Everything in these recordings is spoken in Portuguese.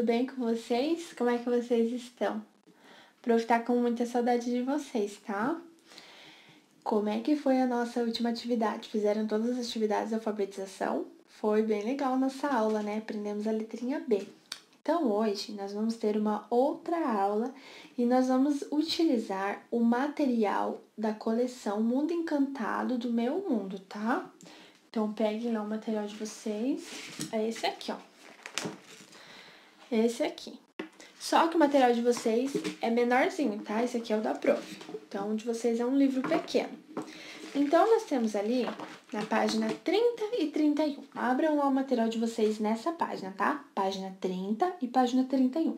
tudo bem com vocês? Como é que vocês estão? Prof tá com muita saudade de vocês, tá? Como é que foi a nossa última atividade? Fizeram todas as atividades de alfabetização? Foi bem legal nossa aula, né? Aprendemos a letrinha B. Então, hoje nós vamos ter uma outra aula e nós vamos utilizar o material da coleção Mundo Encantado do Meu Mundo, tá? Então, peguem lá o material de vocês. É esse aqui, ó esse aqui. Só que o material de vocês é menorzinho, tá? Esse aqui é o da Prof. Então, o de vocês é um livro pequeno. Então, nós temos ali na página 30 e 31. Abram lá o material de vocês nessa página, tá? Página 30 e página 31.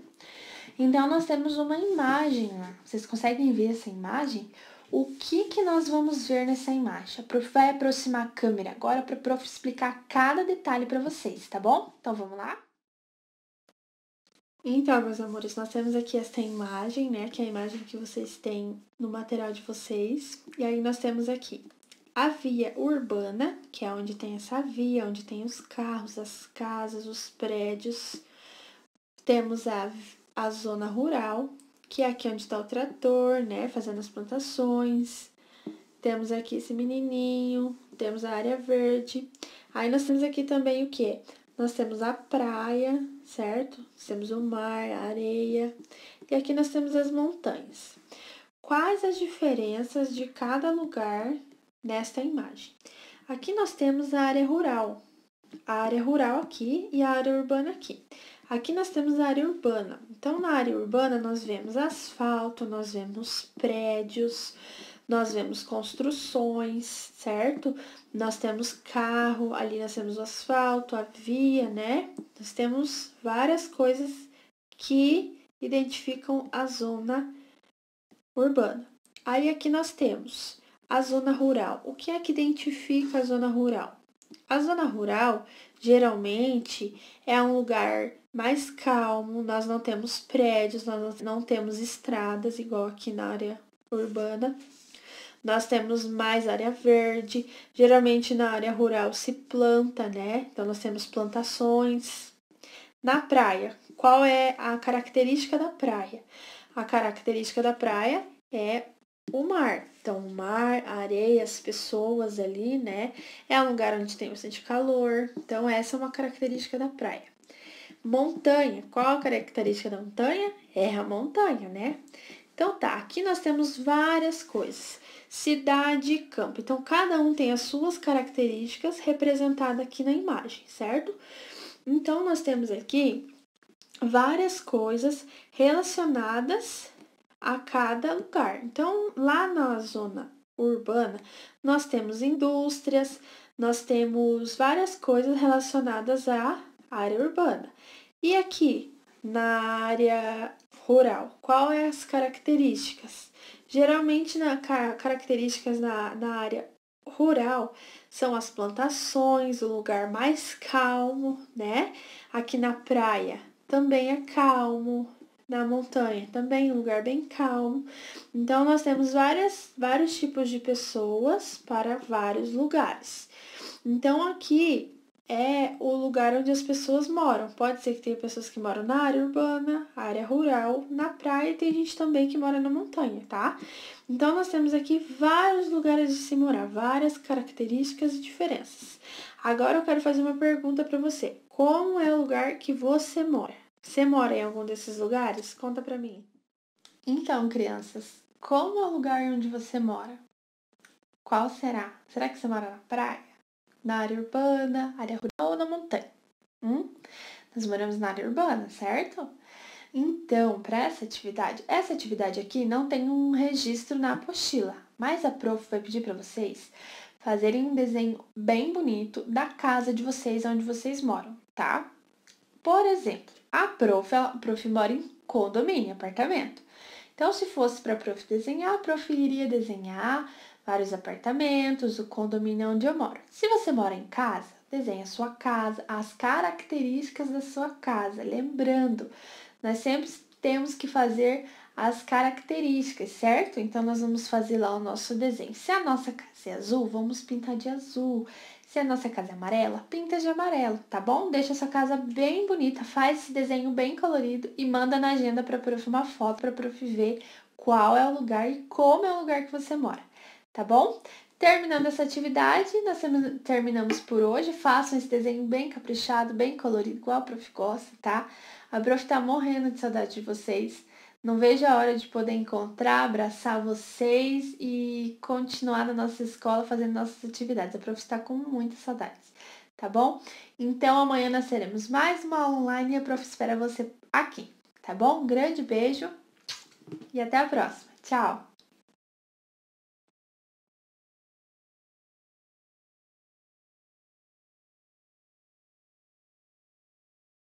Então, nós temos uma imagem lá. Vocês conseguem ver essa imagem? O que, que nós vamos ver nessa imagem? A prof vai aproximar a câmera agora para a prof explicar cada detalhe para vocês, tá bom? Então, vamos lá? Então, meus amores, nós temos aqui esta imagem, né? Que é a imagem que vocês têm no material de vocês. E aí nós temos aqui a via urbana, que é onde tem essa via, onde tem os carros, as casas, os prédios. Temos a, a zona rural, que é aqui onde está o trator, né? Fazendo as plantações. Temos aqui esse menininho, temos a área verde. Aí nós temos aqui também o que? Nós temos a praia, certo? temos o mar, a areia e aqui nós temos as montanhas. Quais as diferenças de cada lugar nesta imagem? Aqui nós temos a área rural, a área rural aqui e a área urbana aqui. Aqui nós temos a área urbana. Então, na área urbana, nós vemos asfalto, nós vemos prédios, nós vemos construções, certo? Nós temos carro, ali nós temos o asfalto, a via, né? Nós temos várias coisas que identificam a zona urbana. Aí aqui nós temos a zona rural. O que é que identifica a zona rural? A zona rural geralmente é um lugar mais calmo, nós não temos prédios, nós não temos estradas, igual aqui na área urbana, nós temos mais área verde. Geralmente na área rural se planta, né? Então nós temos plantações. Na praia, qual é a característica da praia? A característica da praia é o mar. Então, o mar, a areia, as pessoas ali, né? É um lugar onde tem bastante calor. Então, essa é uma característica da praia. Montanha. Qual a característica da montanha? É a montanha, né? Então tá, aqui nós temos várias coisas cidade e campo. Então, cada um tem as suas características representadas aqui na imagem, certo? Então, nós temos aqui várias coisas relacionadas a cada lugar. Então, lá na zona urbana, nós temos indústrias, nós temos várias coisas relacionadas à área urbana. E aqui, na área rural, quais é as características? Geralmente, na, né, características na na área rural são as plantações, o lugar mais calmo, né? Aqui na praia também é calmo, na montanha também é um lugar bem calmo. Então nós temos várias, vários tipos de pessoas para vários lugares. Então aqui é o lugar onde as pessoas moram. Pode ser que tenha pessoas que moram na área urbana, área rural, na praia e tem gente também que mora na montanha, tá? Então nós temos aqui vários lugares de se morar, várias características e diferenças. Agora eu quero fazer uma pergunta para você. Como é o lugar que você mora? Você mora em algum desses lugares? Conta para mim. Então, crianças, como é o lugar onde você mora? Qual será? Será que você mora na praia? na área urbana, área rural ou na montanha. Hum? Nós moramos na área urbana, certo? Então, para essa atividade, essa atividade aqui não tem um registro na apostila, mas a prof vai pedir para vocês fazerem um desenho bem bonito da casa de vocês onde vocês moram, tá? Por exemplo, a prof, a prof mora em condomínio, apartamento. Então, se fosse para a prof desenhar, a prof iria desenhar vários apartamentos, o condomínio onde eu moro. Se você mora em casa, desenha a sua casa, as características da sua casa. Lembrando, nós sempre temos que fazer as características, certo? Então, nós vamos fazer lá o nosso desenho. Se a nossa casa é azul, vamos pintar de azul. Se a nossa casa é amarela, pinta de amarelo, tá bom? Deixa a sua casa bem bonita, faz esse desenho bem colorido e manda na agenda para a prof uma foto para a prof ver qual é o lugar e como é o lugar que você mora, tá bom? Terminando essa atividade, nós terminamos por hoje. Façam esse desenho bem caprichado, bem colorido, igual a prof gosta, tá? A prof tá morrendo de saudade de vocês. Não vejo a hora de poder encontrar, abraçar vocês e continuar na nossa escola fazendo nossas atividades. A prof está com muitas saudades, tá bom? Então amanhã nós teremos mais uma online e a prof espera você aqui, tá bom? Um grande beijo e até a próxima. Tchau!